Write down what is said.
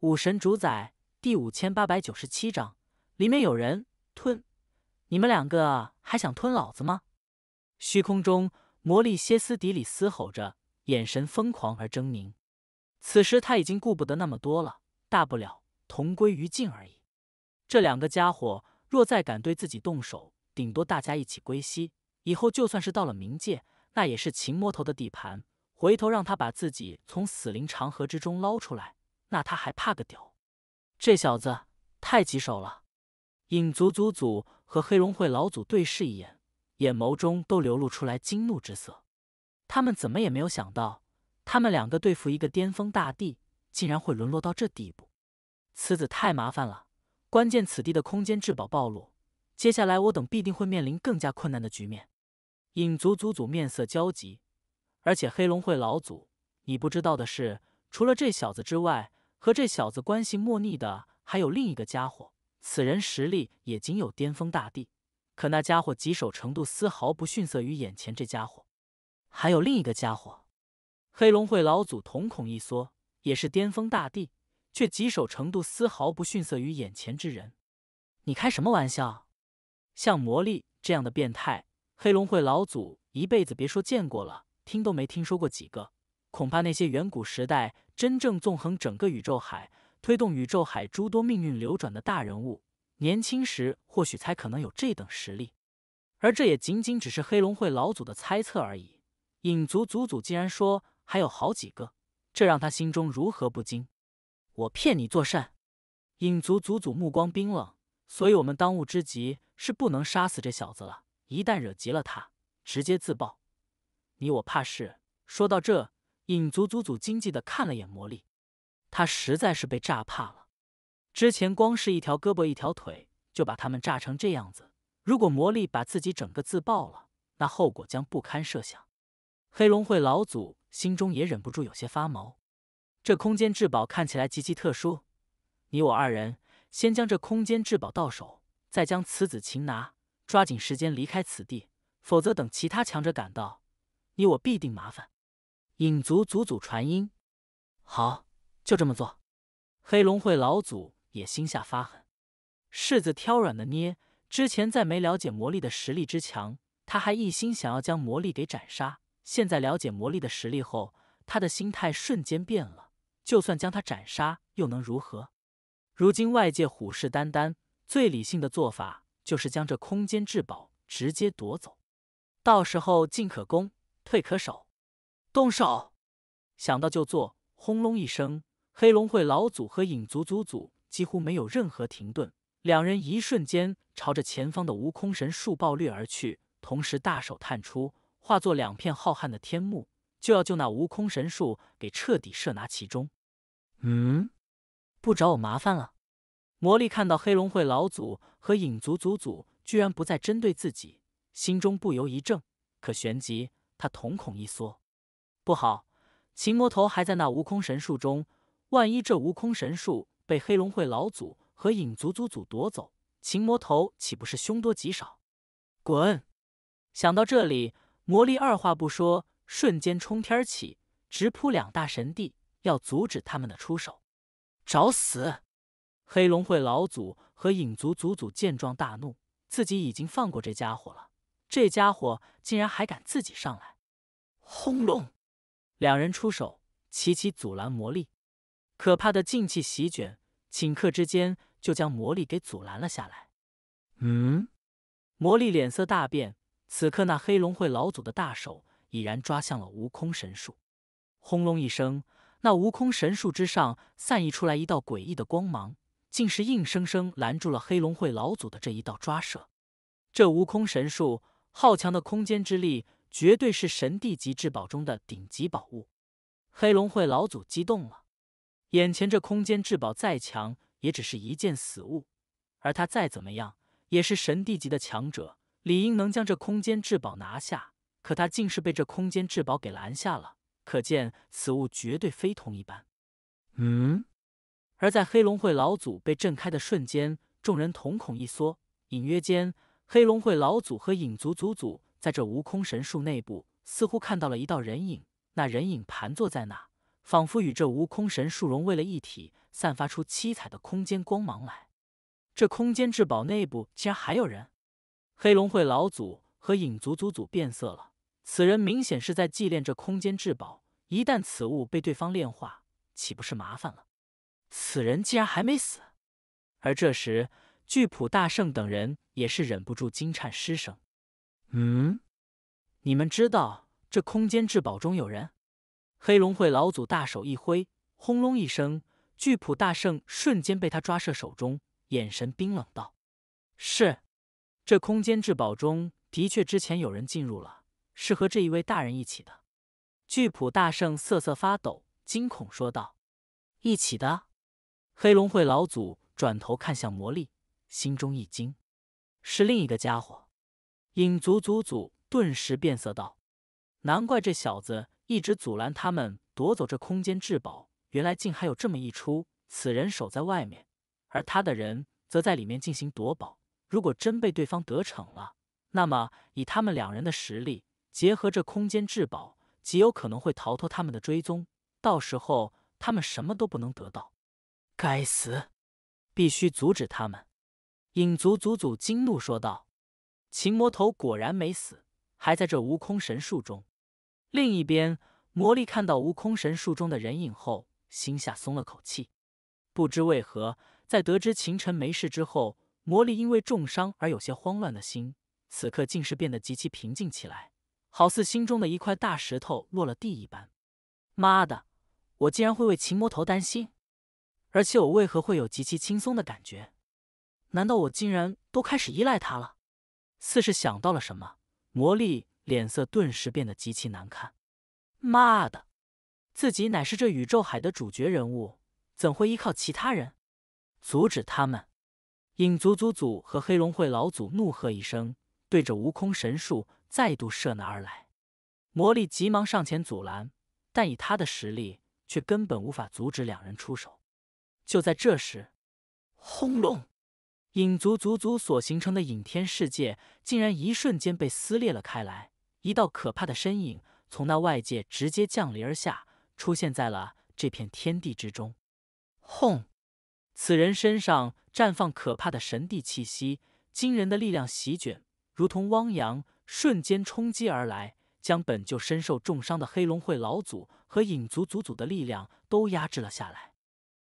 武神主宰第五千八百九十七章，里面有人吞！你们两个还想吞老子吗？虚空中，魔力歇斯底里嘶吼着，眼神疯狂而狰狞。此时他已经顾不得那么多了，大不了同归于尽而已。这两个家伙若再敢对自己动手，顶多大家一起归西。以后就算是到了冥界，那也是秦魔头的地盘，回头让他把自己从死灵长河之中捞出来。那他还怕个屌？这小子太棘手了！影族族祖和黑龙会老祖对视一眼，眼眸中都流露出来惊怒之色。他们怎么也没有想到，他们两个对付一个巅峰大帝，竟然会沦落到这地步。此子太麻烦了！关键此地的空间至宝暴露，接下来我等必定会面临更加困难的局面。影族族祖面色焦急，而且黑龙会老祖，你不知道的是，除了这小子之外，和这小子关系莫逆的还有另一个家伙，此人实力也仅有巅峰大帝，可那家伙棘手程度丝毫不逊色于眼前这家伙。还有另一个家伙，黑龙会老祖瞳孔一缩，也是巅峰大帝，却棘手程度丝毫不逊色于眼前之人。你开什么玩笑？像魔力这样的变态，黑龙会老祖一辈子别说见过了，听都没听说过几个。恐怕那些远古时代真正纵横整个宇宙海，推动宇宙海诸多命运流转的大人物，年轻时或许才可能有这等实力。而这也仅仅只是黑龙会老祖的猜测而已。影族祖祖竟然说还有好几个，这让他心中如何不惊？我骗你作甚？影族祖祖目光冰冷。所以，我们当务之急是不能杀死这小子了。一旦惹急了他，直接自爆。你我怕是说到这。影族足祖惊悸的看了眼魔力，他实在是被炸怕了。之前光是一条胳膊一条腿就把他们炸成这样子，如果魔力把自己整个自爆了，那后果将不堪设想。黑龙会老祖心中也忍不住有些发毛。这空间至宝看起来极其特殊，你我二人先将这空间至宝到手，再将此子擒拿，抓紧时间离开此地，否则等其他强者赶到，你我必定麻烦。影族祖祖传音：“好，就这么做。”黑龙会老祖也心下发狠，柿子挑软的捏。之前在没了解魔力的实力之强，他还一心想要将魔力给斩杀。现在了解魔力的实力后，他的心态瞬间变了。就算将他斩杀，又能如何？如今外界虎视眈眈，最理性的做法就是将这空间至宝直接夺走，到时候进可攻，退可守。动手，想到就做。轰隆一声，黑龙会老祖和影族祖祖几乎没有任何停顿，两人一瞬间朝着前方的无空神树暴掠而去，同时大手探出，化作两片浩瀚的天幕，就要就那无空神树给彻底射拿其中。嗯，不找我麻烦了。魔力看到黑龙会老祖和影族祖祖居然不再针对自己，心中不由一怔，可旋即他瞳孔一缩。不好，秦魔头还在那无空神树中。万一这无空神树被黑龙会老祖和影族祖祖夺走，秦魔头岂不是凶多吉少？滚！想到这里，魔力二话不说，瞬间冲天起，直扑两大神帝，要阻止他们的出手。找死！黑龙会老祖和影族祖祖见状大怒，自己已经放过这家伙了，这家伙竟然还敢自己上来！轰隆！两人出手，齐齐阻拦魔力。可怕的劲气席卷，顷刻之间就将魔力给阻拦了下来。嗯，魔力脸色大变。此刻，那黑龙会老祖的大手已然抓向了无空神树。轰隆一声，那无空神树之上散溢出来一道诡异的光芒，竟是硬生生拦住了黑龙会老祖的这一道抓射。这无空神树，好强的空间之力！绝对是神帝级至宝中的顶级宝物，黑龙会老祖激动了。眼前这空间至宝再强，也只是一件死物；而他再怎么样，也是神帝级的强者，理应能将这空间至宝拿下。可他竟是被这空间至宝给拦下了，可见此物绝对非同一般。嗯，而在黑龙会老祖被震开的瞬间，众人瞳孔一缩，隐约间，黑龙会老祖和影族祖祖。在这无空神树内部，似乎看到了一道人影。那人影盘坐在那，仿佛与这无空神树融为了一体，散发出七彩的空间光芒来。这空间至宝内部竟然还有人！黑龙会老祖和影族祖祖变色了。此人明显是在祭炼这空间至宝，一旦此物被对方炼化，岂不是麻烦了？此人竟然还没死！而这时，巨普大圣等人也是忍不住惊颤失声。嗯，你们知道这空间至宝中有人？黑龙会老祖大手一挥，轰隆一声，巨普大圣瞬间被他抓射手中，眼神冰冷道：“是，这空间至宝中的确之前有人进入了，是和这一位大人一起的。”巨普大圣瑟瑟发抖，惊恐说道：“一起的。”黑龙会老祖转头看向魔力，心中一惊：“是另一个家伙。”影族祖祖顿时变色道：“难怪这小子一直阻拦他们夺走这空间至宝，原来竟还有这么一出！此人守在外面，而他的人则在里面进行夺宝。如果真被对方得逞了，那么以他们两人的实力，结合这空间至宝，极有可能会逃脱他们的追踪。到时候他们什么都不能得到！该死，必须阻止他们！”影族族祖惊怒说道。秦魔头果然没死，还在这无空神树中。另一边，魔力看到无空神树中的人影后，心下松了口气。不知为何，在得知秦尘没事之后，魔力因为重伤而有些慌乱的心，此刻竟是变得极其平静起来，好似心中的一块大石头落了地一般。妈的，我竟然会为秦魔头担心，而且我为何会有极其轻松的感觉？难道我竟然都开始依赖他了？似是想到了什么，魔力脸色顿时变得极其难看。妈的，自己乃是这宇宙海的主角人物，怎会依靠其他人？阻止他们！影族祖祖和黑龙会老祖怒喝一声，对着悟空神术再度射那而来。魔力急忙上前阻拦，但以他的实力，却根本无法阻止两人出手。就在这时，轰隆！影族族族所形成的影天世界，竟然一瞬间被撕裂了开来。一道可怕的身影从那外界直接降临而下，出现在了这片天地之中。轰！此人身上绽放可怕的神帝气息，惊人的力量席卷，如同汪洋，瞬间冲击而来，将本就身受重伤的黑龙会老祖和影族族祖的力量都压制了下来。